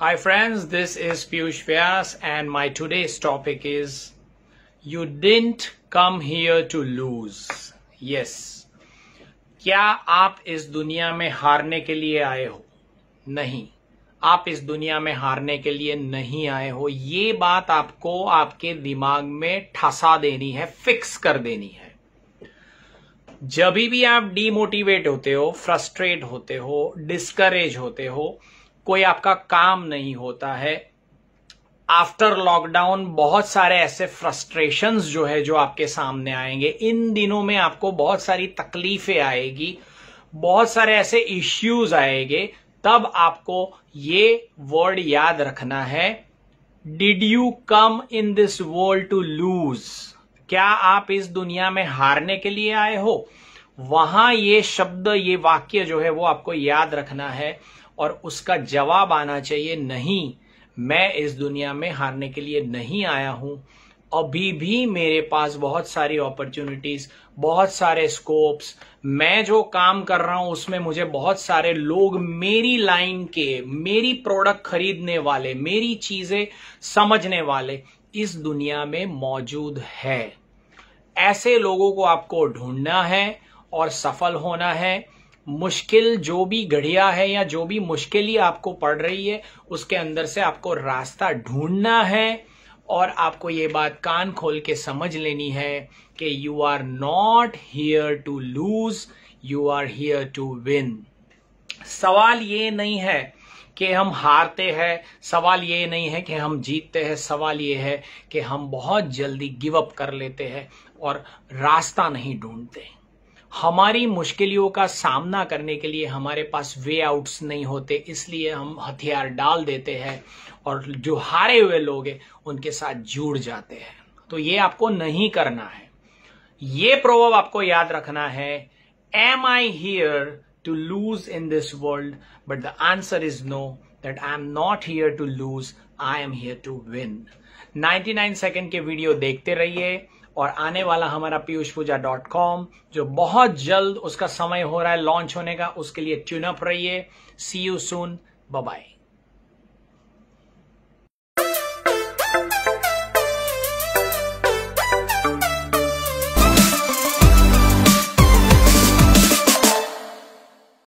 Hi friends, this is Piyush Vyas and my today's topic is You didn't come here to lose. Yes. क्या आप इस दुनिया में हारने के लिए आए हो नहीं आप इस दुनिया में हारने के लिए नहीं आए हो ये बात आपको आपके दिमाग में ठसा देनी है फिक्स कर देनी है जब भी आप डीमोटिवेट होते हो फ्रस्ट्रेट होते हो डिस्करेज होते हो कोई आपका काम नहीं होता है आफ्टर लॉकडाउन बहुत सारे ऐसे फ्रस्ट्रेशन जो है जो आपके सामने आएंगे इन दिनों में आपको बहुत सारी तकलीफें आएगी बहुत सारे ऐसे इश्यूज आएंगे तब आपको ये वर्ड याद रखना है did you come in this world to lose क्या आप इस दुनिया में हारने के लिए आए हो वहां ये शब्द ये वाक्य जो है वो आपको याद रखना है और उसका जवाब आना चाहिए नहीं मैं इस दुनिया में हारने के लिए नहीं आया हूं अभी भी मेरे पास बहुत सारी अपॉर्चुनिटीज बहुत सारे स्कोप्स मैं जो काम कर रहा हूं उसमें मुझे बहुत सारे लोग मेरी लाइन के मेरी प्रोडक्ट खरीदने वाले मेरी चीजें समझने वाले इस दुनिया में मौजूद है ऐसे लोगों को आपको ढूंढना है और सफल होना है मुश्किल जो भी घड़िया है या जो भी मुश्किल ही आपको पड़ रही है उसके अंदर से आपको रास्ता ढूंढना है और आपको ये बात कान खोल के समझ लेनी है कि you are not here to lose you are here to win सवाल ये नहीं है कि हम हारते हैं सवाल ये नहीं है कि हम जीतते हैं सवाल ये है कि हम बहुत जल्दी गिव अप कर लेते हैं और रास्ता नहीं ढूंढते हैं हमारी मुश्किलियों का सामना करने के लिए हमारे पास वे आउट्स नहीं होते इसलिए हम हथियार डाल देते हैं और जो हारे हुए लोग हैं उनके साथ जुड़ जाते हैं तो ये आपको नहीं करना है ये प्रोवर्ब आपको याद रखना है am I here to lose in this world but the answer is no that I am not here to lose I am here to win 99 second के वीडियो देखते रहिए और आने वाला हमारा पीयूष पूजा डॉट कॉम जो बहुत जल्द उसका समय हो रहा है लॉन्च होने का उसके लिए ट्यूनअप रहिए सी यू सून बाय